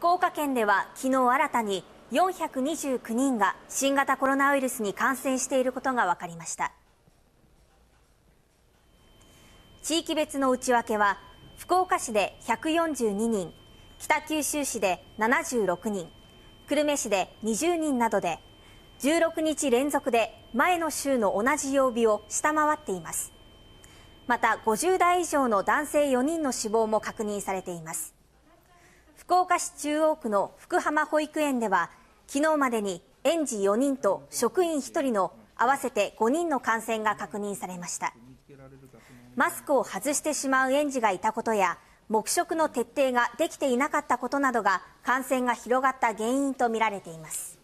福岡県では昨日新たに429人が新型コロナウイルスに感染していることが分かりました地域別の内訳は福岡市で142人北九州市で76人久留米市で20人などで16日連続で前の週の同じ曜日を下回っていますまた50代以上の男性4人の死亡も確認されています福岡市中央区の福浜保育園では昨日までに園児4人と職員1人の合わせて5人の感染が確認されましたマスクを外してしまう園児がいたことや黙食の徹底ができていなかったことなどが感染が広がった原因とみられています